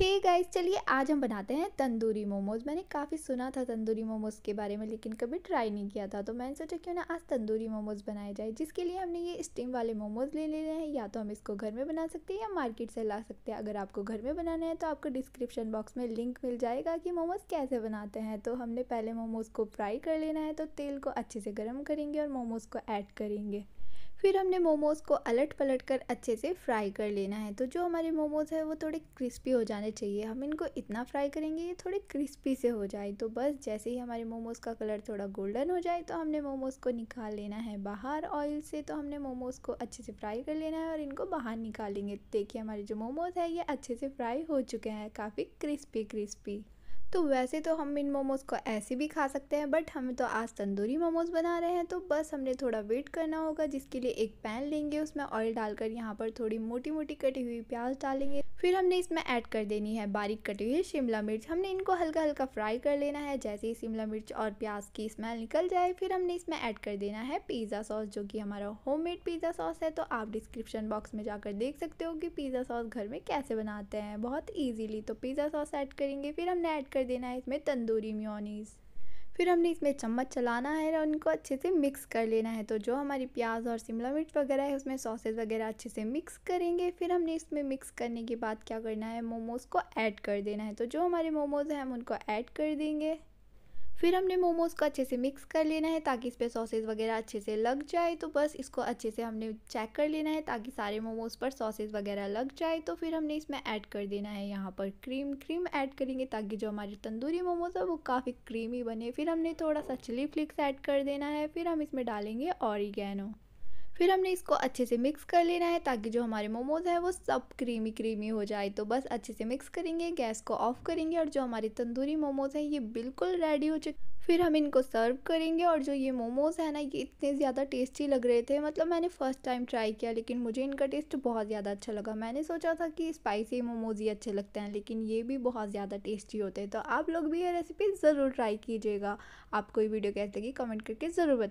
hey guys चलिए आज हम बनाते हैं तंदूरी मोमोज मैंने काफ़ी सुना था तंदूरी मोमोज के बारे में लेकिन कभी ट्राई नहीं किया था तो मैंने सोचा क्यों ना आज तंदूरी मोमोज बनाए जाए जिसके लिए हमने ये स्टीम वाले मोमोज ले लेने हैं या तो हम इसको घर में बना सकते हैं या मार्केट से ला सकते हैं अगर आपको घर में बनाना है तो आपको डिस्क्रिप्शन बॉक्स में लिंक मिल जाएगा कि मोमोज कैसे बनाते हैं तो हमने पहले मोमोज को फ्राई कर लेना है तो तेल को अच्छे से गर्म करेंगे और मोमोज को ऐड करेंगे फिर हमने मोमोज़ को अलट पलट कर अच्छे से फ्राई कर लेना है तो जो हमारे मोमोज़ है वो थोड़े क्रिस्पी हो जाने चाहिए हम इनको इतना फ्राई करेंगे ये थोड़े क्रिस्पी से हो जाए तो बस जैसे ही हमारे मोमोज़ का कलर थोड़ा गोल्डन हो जाए तो हमने मोमोज़ को निकाल लेना है बाहर ऑयल से तो हमने मोमोज़ को अच्छे से फ्राई कर लेना है और इनको बाहर निकालेंगे देखिए हमारे जो मोमोज़ है ये अच्छे से फ्राई हो चुके हैं काफ़ी क्रिस्पी क्रिस्पी तो वैसे तो हम इन मोमोज़ को ऐसे भी खा सकते हैं बट हम तो आज तंदूरी मोमोज़ बना रहे हैं तो बस हमने थोड़ा वेट करना होगा जिसके लिए एक पैन लेंगे उसमें ऑयल डालकर यहाँ पर थोड़ी मोटी मोटी कटी हुई प्याज डालेंगे फिर हमने इसमें ऐड कर देनी है बारीक कटी हुई शिमला मिर्च हमने इनको हल्का हल्का फ्राई कर लेना है जैसे ही शिमला मिर्च और प्याज की स्मेल निकल जाए फिर हमने इसमें ऐड कर देना है पिज़्ज़ा सॉस जो कि हमारा होममेड पिज़्ज़ा सॉस है तो आप डिस्क्रिप्शन बॉक्स में जाकर देख सकते हो कि पिज़्ज़ा सॉस घर में कैसे बनाते हैं बहुत ईजीली तो पिज़्ज़ा सॉस ऐड करेंगे फिर हमने ऐड कर कर देना है इसमें तंदूरी म्योनीस फिर हमने इसमें चम्मच चलाना है और उनको अच्छे से मिक्स कर लेना है तो जो हमारी प्याज और शिमला मिर्च वगैरह है उसमें सॉसेज वगैरह अच्छे से मिक्स करेंगे फिर हमने इसमें मिक्स करने के बाद क्या करना है मोमोज़ को ऐड कर देना है तो जो हमारे मोमोज़ हैं हम उनको ऐड कर देंगे फिर हमने मोमोज़ को अच्छे से मिक्स कर लेना है ताकि इस पर सॉसेज वगैरह अच्छे से लग जाए तो बस इसको अच्छे से हमने चेक कर लेना है ताकि सारे मोमोज़ पर सॉसेज वगैरह लग जाए तो फिर हमने इसमें ऐड कर देना है यहाँ पर क्रीम क्रीम ऐड करेंगे ताकि जो हमारे तंदूरी मोमोज़ है वो काफ़ी क्रीमी बने फिर हमने थोड़ा सा चिली फ्लिक्स ऐड कर देना है फिर हम इसमें डालेंगे ऑरिगेनो फिर हमने इसको अच्छे से मिक्स कर लेना है ताकि जो हमारे मोमोज है वो सब क्रीमी क्रीमी हो जाए तो बस अच्छे से मिक्स करेंगे गैस को ऑफ करेंगे और जो हमारे तंदूरी मोमोज हैं ये बिल्कुल रेडी हो चुके फिर हम इनको सर्व करेंगे और जो ये मोमोज़ है ना ये इतने ज़्यादा टेस्टी लग रहे थे मतलब मैंने फ़र्स्ट टाइम ट्राई किया लेकिन मुझे इनका टेस्ट बहुत ज़्यादा अच्छा लगा मैंने सोचा था कि स्पाइसी मोमोज़ ही अच्छे लगते हैं लेकिन ये भी बहुत ज़्यादा टेस्टी होते हैं तो आप लोग भी ये रेसिपी ज़रूर ट्राई कीजिएगा आपको ये वीडियो कैसे लगी कमेंट करके ज़रूर